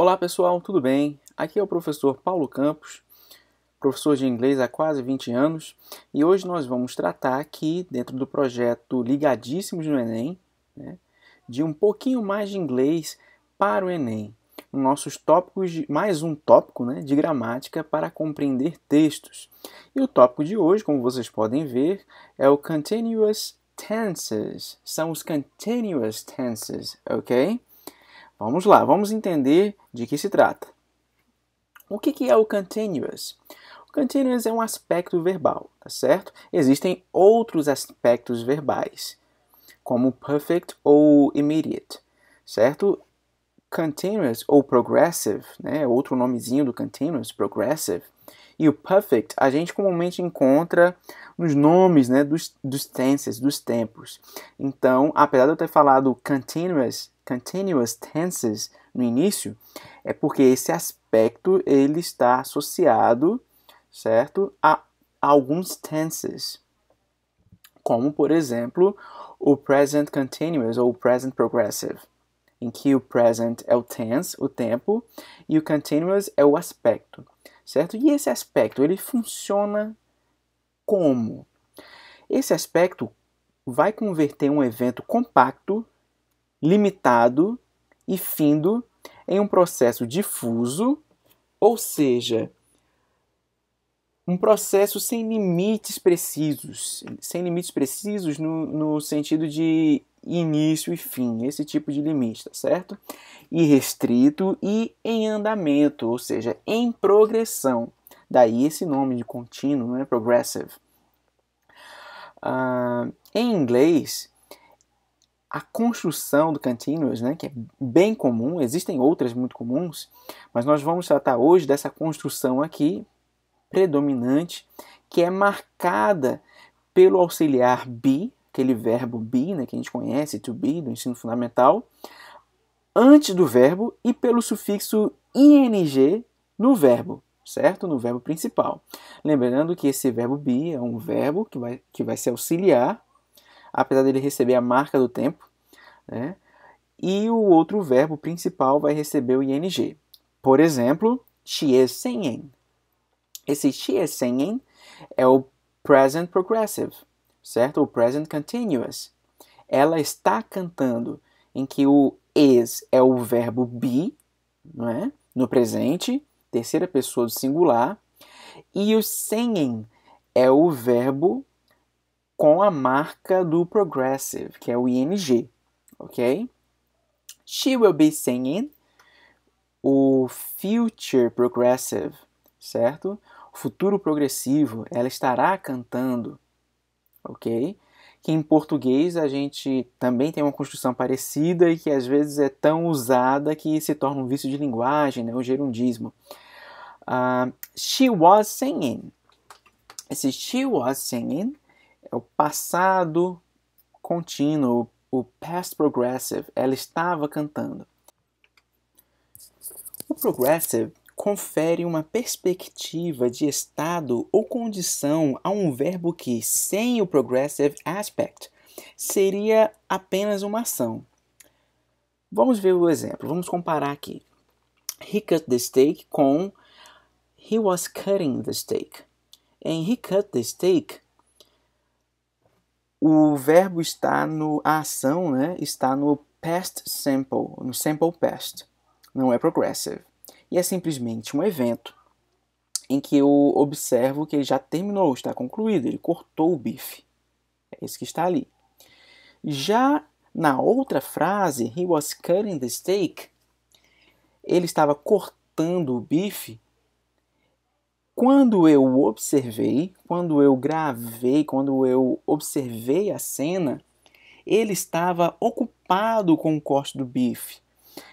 Olá pessoal, tudo bem? Aqui é o professor Paulo Campos, professor de inglês há quase 20 anos, e hoje nós vamos tratar aqui, dentro do projeto Ligadíssimos no Enem, né, de um pouquinho mais de inglês para o Enem. Nossos tópicos, de, mais um tópico né, de gramática para compreender textos. E o tópico de hoje, como vocês podem ver, é o Continuous Tenses. São os Continuous Tenses, ok? Vamos lá, vamos entender de que se trata. O que é o continuous? O continuous é um aspecto verbal, tá certo? Existem outros aspectos verbais, como perfect ou immediate, certo? Continuous ou progressive, né? Outro nomezinho do continuous, progressive, e o perfect, a gente comumente encontra nos nomes né, dos, dos tenses, dos tempos. Então, apesar de eu ter falado continuous, continuous tenses no início, é porque esse aspecto ele está associado, certo, a alguns tenses. Como, por exemplo, o present continuous ou present progressive, em que o present é o tense, o tempo, e o continuous é o aspecto certo? E esse aspecto, ele funciona como? Esse aspecto vai converter um evento compacto, limitado e findo em um processo difuso, ou seja, um processo sem limites precisos, sem limites precisos no, no sentido de início e fim, esse tipo de limite, tá certo? E restrito e em andamento, ou seja, em progressão. Daí esse nome de contínuo, né? Progressive. Uh, em inglês, a construção do continuous, né, que é bem comum, existem outras muito comuns, mas nós vamos tratar hoje dessa construção aqui, predominante, que é marcada pelo auxiliar be, aquele verbo be, né, que a gente conhece, to be, do ensino fundamental, antes do verbo e pelo sufixo ing no verbo, certo? No verbo principal. Lembrando que esse verbo be é um verbo que vai, que vai se auxiliar, apesar dele receber a marca do tempo, né? E o outro verbo principal vai receber o ing. Por exemplo, singing. Esse singing é o present progressive certo? O present continuous. Ela está cantando em que o is é o verbo be, não é? No presente, terceira pessoa do singular, e o singing é o verbo com a marca do progressive, que é o ing, ok? She will be singing o future progressive, certo? O futuro progressivo, ela estará cantando ok? Que em português a gente também tem uma construção parecida e que às vezes é tão usada que se torna um vício de linguagem, né? um gerundismo. Uh, she was singing. Esse she was singing é o passado contínuo, o past progressive. Ela estava cantando. O progressive confere uma perspectiva de estado ou condição a um verbo que, sem o progressive aspect, seria apenas uma ação. Vamos ver o exemplo, vamos comparar aqui. He cut the steak com He was cutting the steak. Em He cut the steak, o verbo está no. A ação né, está no past simple, no simple past. Não é progressive e é simplesmente um evento em que eu observo que ele já terminou, está concluído, ele cortou o bife. É isso que está ali. Já na outra frase, he was cutting the steak, ele estava cortando o bife. Quando eu observei, quando eu gravei, quando eu observei a cena, ele estava ocupado com o corte do bife.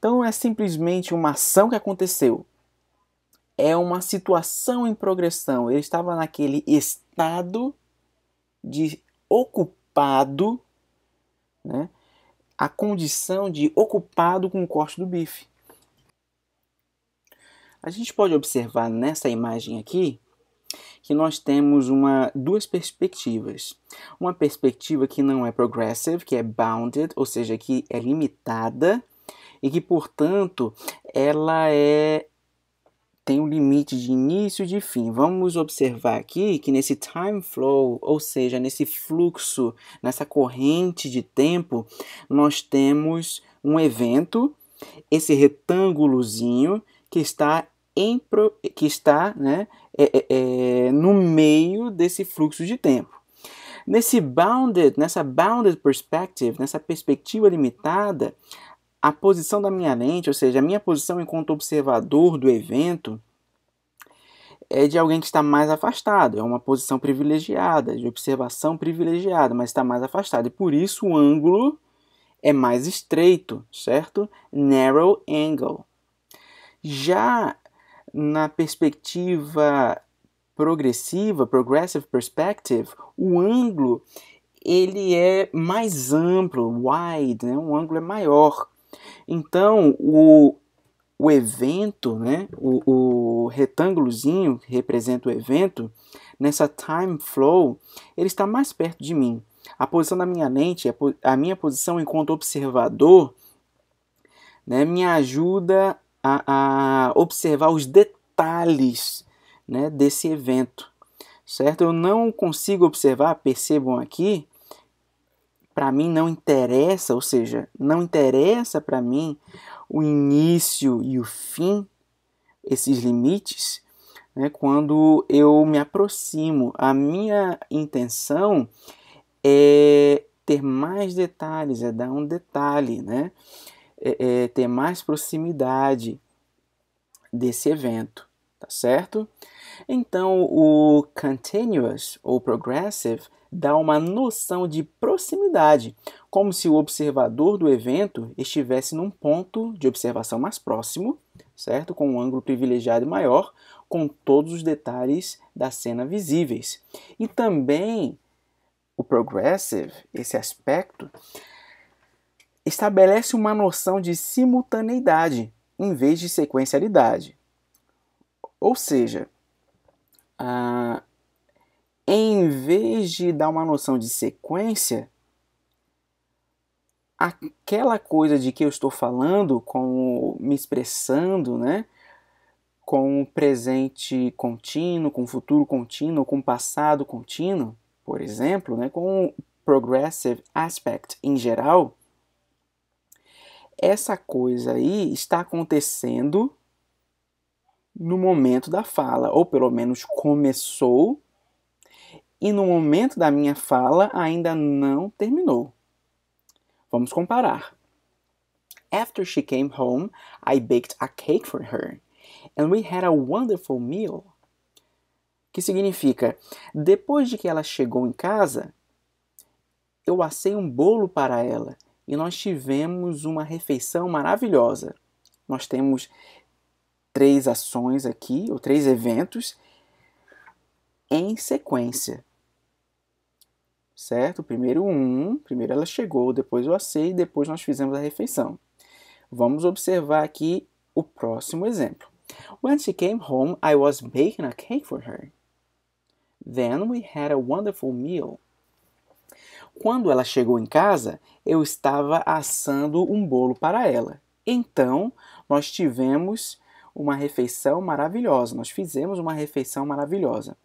Então não é simplesmente uma ação que aconteceu. É uma situação em progressão. Ele estava naquele estado de ocupado, né? a condição de ocupado com o corte do bife. A gente pode observar nessa imagem aqui que nós temos uma, duas perspectivas. Uma perspectiva que não é progressive, que é bounded, ou seja, que é limitada, e que, portanto, ela é tem um limite de início e de fim. Vamos observar aqui que nesse time flow, ou seja, nesse fluxo, nessa corrente de tempo, nós temos um evento, esse retângulozinho que está em, que está né, é, é, é, no meio desse fluxo de tempo. Nesse bounded, nessa bounded perspective, nessa perspectiva limitada, a posição da minha lente, ou seja, a minha posição enquanto observador do evento, é de alguém que está mais afastado, é uma posição privilegiada, de observação privilegiada, mas está mais afastado. E por isso o ângulo é mais estreito, certo? Narrow angle. Já na perspectiva progressiva, progressive perspective, o ângulo ele é mais amplo, wide, né? um ângulo é maior. Então, o, o evento, né, o, o retângulozinho que representa o evento, nessa time flow, ele está mais perto de mim. A posição da minha lente, a, minha posição enquanto observador, né, me ajuda a, a observar os detalhes né, desse evento, certo? Eu não consigo observar, percebam aqui, para mim não interessa, ou seja, não interessa para mim o início e o fim, esses limites, né, quando eu me aproximo. A minha intenção é ter mais detalhes, é dar um detalhe, né? É, é ter mais proximidade desse evento, tá certo? Então, o continuous ou progressive dá uma noção de proximidade, como se o observador do evento estivesse num ponto de observação mais próximo, certo? Com um ângulo privilegiado maior, com todos os detalhes da cena visíveis. E também o progressive, esse aspecto, estabelece uma noção de simultaneidade em vez de sequencialidade. Ou seja, ah, em vez de dar uma noção de sequência, aquela coisa de que eu estou falando, como me expressando, né? com o presente contínuo, com o futuro contínuo, com o passado contínuo, por exemplo, né, com o progressive aspect em geral, essa coisa aí está acontecendo no momento da fala, ou pelo menos começou, e no momento da minha fala ainda não terminou. Vamos comparar. After she came home, I baked a cake for her, and we had a wonderful meal. Que significa: depois de que ela chegou em casa, eu assei um bolo para ela e nós tivemos uma refeição maravilhosa. Nós temos três ações aqui, ou três eventos, em sequência. Certo? Primeiro um, primeiro ela chegou, depois eu assei, depois nós fizemos a refeição. Vamos observar aqui o próximo exemplo. When she came home, I was baking a cake for her. Then we had a wonderful meal. Quando ela chegou em casa, eu estava assando um bolo para ela. Então, nós tivemos uma refeição maravilhosa. Nós fizemos uma refeição maravilhosa.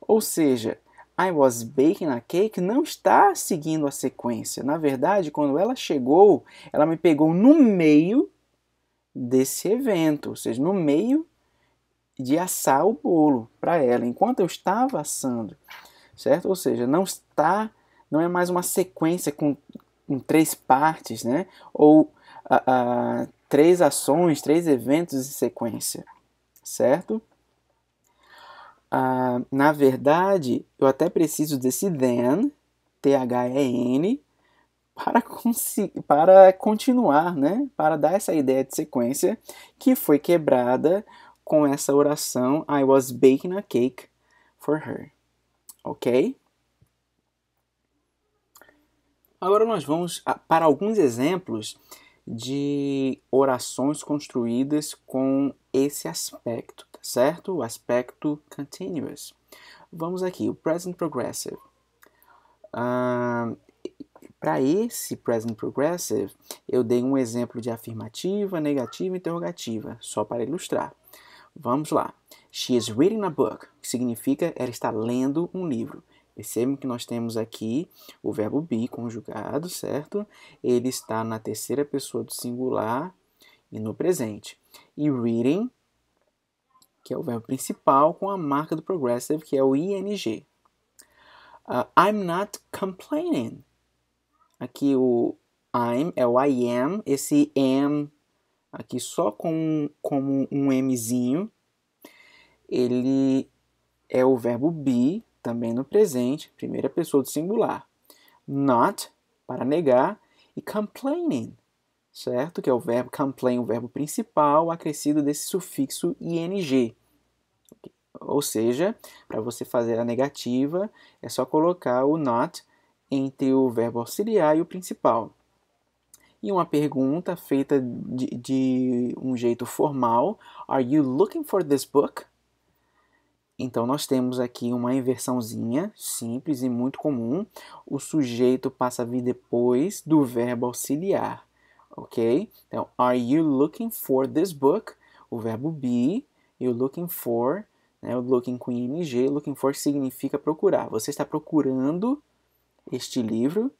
Ou seja, I was baking a cake não está seguindo a sequência. Na verdade, quando ela chegou, ela me pegou no meio desse evento, ou seja, no meio de assar o bolo para ela, enquanto eu estava assando, certo? Ou seja, não está, não é mais uma sequência com, com três partes, né? Ou uh, uh, três ações, três eventos em sequência, certo? Ah, na verdade, eu até preciso desse then, T-H-E-N, para, para continuar, né? para dar essa ideia de sequência que foi quebrada com essa oração I was baking a cake for her. Ok? Agora nós vamos ah, para alguns exemplos de orações construídas com esse aspecto, tá certo? O aspecto continuous. Vamos aqui, o present progressive. Uh, ah, para esse present progressive, eu dei um exemplo de afirmativa, negativa e interrogativa, só para ilustrar. Vamos lá. She is reading a book, que significa ela está lendo um livro. Percebam que nós temos aqui o verbo be conjugado, certo? Ele está na terceira pessoa do singular e no presente. E reading, que é o verbo principal, com a marca do progressive, que é o ing. Uh, ah, I'm not complaining. Aqui o I'm é o I am, esse am aqui só com um mzinho. Ele é o verbo be também no presente, primeira pessoa do singular. Not, para negar, e complaining, certo? Que é o verbo complain, o verbo principal, acrescido desse sufixo ing. Ou seja, para você fazer a negativa, é só colocar o not entre o verbo auxiliar e o principal. E uma pergunta feita de, de um jeito formal: Are you looking for this book? Então, nós temos aqui uma inversãozinha simples e muito comum. O sujeito passa a vir depois do verbo auxiliar, ok? Então, are you looking for this book? O verbo be, you looking for, né? O looking com ing, looking for significa procurar. Você está procurando este livro.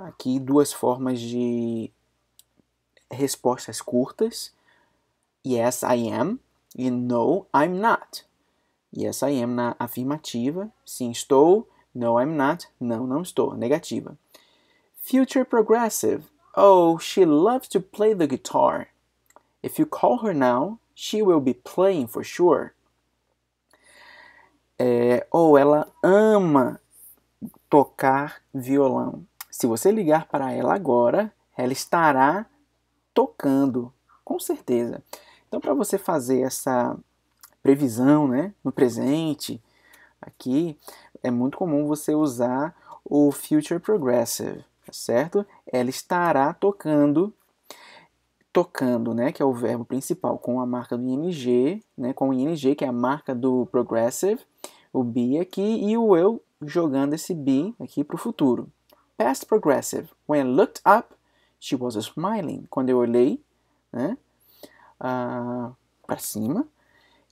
Aqui duas formas de respostas curtas. Yes, I am. E no, I'm not. Yes, I am na afirmativa. Sim, estou. No, I'm not. Não, não estou. Negativa. Future progressive. Oh, she loves to play the guitar. If you call her now, she will be playing for sure. É, ou oh, ela ama tocar violão. Se você ligar para ela agora, ela estará tocando, com certeza. Então, para você fazer essa previsão, né? No presente. Aqui é muito comum você usar o Future Progressive, tá certo? Ela estará tocando, tocando, né? Que é o verbo principal, com a marca do ing, né? Com o ing, que é a marca do Progressive, o be aqui, e o eu jogando esse be aqui para o futuro. Past Progressive. When I looked up, she was smiling. Quando eu olhei, né? Uh, ah, para cima,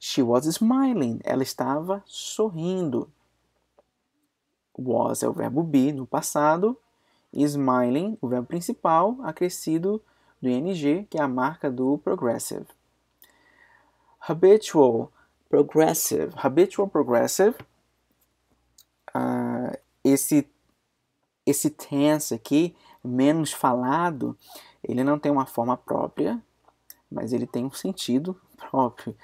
She was smiling. Ela estava sorrindo. Was é o verbo be no passado. Smiling, o verbo principal, acrescido do ing, que é a marca do progressive. Habitual progressive. Habitual progressive. Uh, esse, esse tense aqui, menos falado, ele não tem uma forma própria, mas ele tem um sentido próprio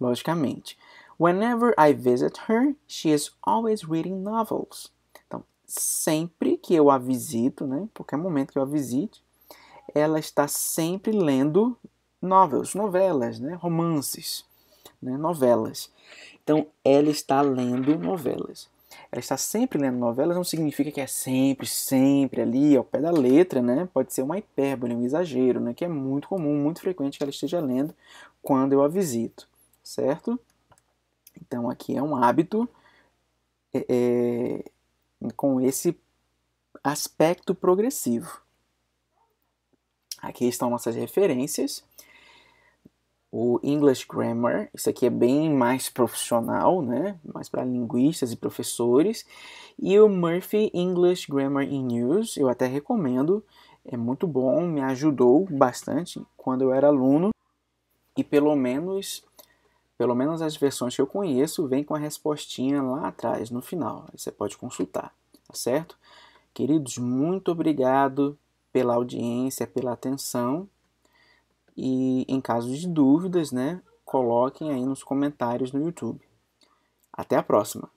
logicamente. Whenever I visit her, she is always reading novels. Então, sempre que eu a visito, né, qualquer momento que eu a visite, ela está sempre lendo novels, novelas, né, romances, né, novelas. Então, ela está lendo novelas. Ela está sempre lendo novelas, não significa que é sempre, sempre ali ao pé da letra, né? Pode ser uma hipérbole, um exagero, né? Que é muito comum, muito frequente que ela esteja lendo quando eu a visito certo? Então aqui é um hábito é, é, com esse aspecto progressivo. Aqui estão nossas referências. O English Grammar, isso aqui é bem mais profissional, né? Mais para linguistas e professores. E o Murphy English Grammar in News, eu até recomendo, é muito bom, me ajudou bastante quando eu era aluno. E pelo menos pelo menos as versões que eu conheço vêm com a respostinha lá atrás, no final. Você pode consultar, tá certo? Queridos, muito obrigado pela audiência, pela atenção. E em caso de dúvidas, né, coloquem aí nos comentários no YouTube. Até a próxima!